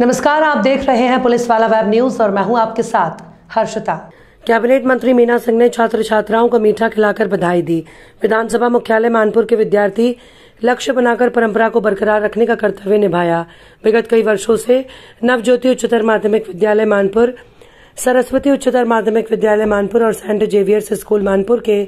नमस्कार आप देख रहे हैं पुलिस वाला वेब न्यूज और मैं हूं आपके साथ हर्षता कैबिनेट मंत्री मीना सिंह ने छात्र छात्राओं को मीठा खिलाकर बधाई दी विधानसभा मुख्यालय मानपुर के विद्यार्थी लक्ष्य बनाकर परंपरा को बरकरार रखने का कर्तव्य निभाया विगत कई वर्षों से नवज्योति उच्चतर माध्यमिक विद्यालय मानपुर सरस्वती उच्चतर माध्यमिक विद्यालय मानपुर और सेंट जेवियर्स स्कूल मानपुर के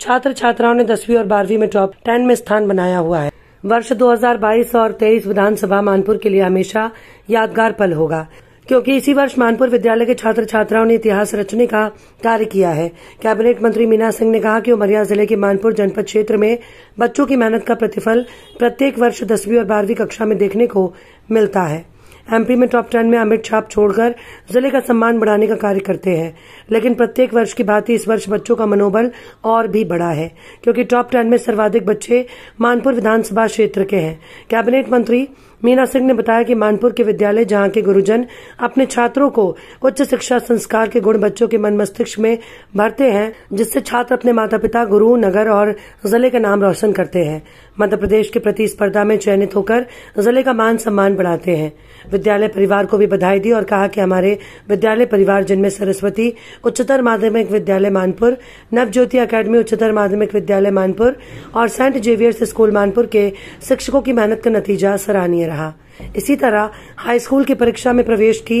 छात्र छात्राओं ने दसवीं और बारहवीं में टॉप टेन में स्थान बनाया हुआ है वर्ष 2022 और 23 विधानसभा मानपुर के लिए हमेशा यादगार पल होगा क्योंकि इसी वर्ष मानपुर विद्यालय के छात्र छात्राओं ने इतिहास रचने का कार्य किया है कैबिनेट मंत्री मीना सिंह ने कहा कि उमरिया जिले के मानपुर जनपद क्षेत्र में बच्चों की मेहनत का प्रतिफल प्रत्येक वर्ष दसवीं और बारहवीं कक्षा में देखने को मिलता है एमपी में टॉप टेन में अमित छाप छोड़कर जिले का सम्मान बढ़ाने का कार्य करते हैं लेकिन प्रत्येक वर्ष की भांति इस वर्ष बच्चों का मनोबल और भी बढ़ा है क्योंकि टॉप टेन में सर्वाधिक बच्चे मानपुर विधानसभा क्षेत्र के हैं कैबिनेट मंत्री मीना सिंह ने बताया कि मानपुर के विद्यालय जहां के गुरुजन अपने छात्रों को उच्च शिक्षा संस्कार के गुण बच्चों के मन मस्तिष्क में भरते हैं जिससे छात्र अपने माता पिता गुरु नगर और जिले का नाम रोशन करते हैं मध्य प्रदेश के प्रतिस्पर्धा में चयनित होकर जिले का मान सम्मान बढ़ाते हैं विद्यालय परिवार को भी बधाई दी और कहा कि हमारे विद्यालय परिवार जिनमें सरस्वती उच्चतर माध्यमिक विद्यालय मानपुर नवज्योति अकादमी उच्चतर माध्यमिक विद्यालय मानपुर और सेंट जेवियर्स स्कूल मानपुर के शिक्षकों की मेहनत का नतीजा सराहनीय रहा रहा इसी तरह हाई स्कूल की परीक्षा में प्रवेश की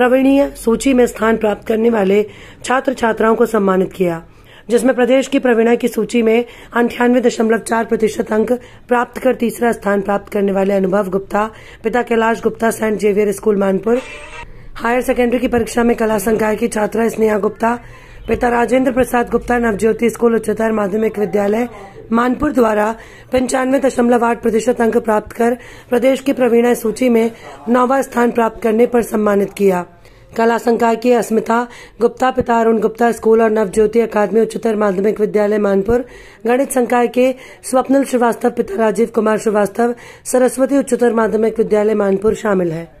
प्रवीणीय सूची में स्थान प्राप्त करने वाले छात्र छात्राओं को सम्मानित किया जिसमें प्रदेश की प्रवीणा की सूची में अंठानवे दशमलव चार प्रतिशत अंक प्राप्त कर तीसरा स्थान प्राप्त करने वाले अनुभव गुप्ता पिता Kailash Gupta saint Xavier school Manpur higher secondary की परीक्षा में कला संकाय की छात्रा स्नेहा गुप्ता पिता राजेंद्र प्रसाद गुप्ता नवज्योति स्कूल उच्चतर माध्यमिक विद्यालय मानपुर द्वारा पंचानवे दशमलव आठ प्रतिशत अंक प्राप्त कर प्रदेश की प्रवीणा सूची में नौवा स्थान प्राप्त करने पर सम्मानित किया कला संकाय की अस्मिता गुप्ता पिता अरुण गुप्ता स्कूल और नवज्योति अकादमी उच्चतर माध्यमिक विद्यालय मानपुर गणित संकाय के स्वप्निल श्रीवास्तव पिता राजीव कुमार श्रीवास्तव सरस्वती उच्चतर माध्यमिक विद्यालय मानपुर शामिल है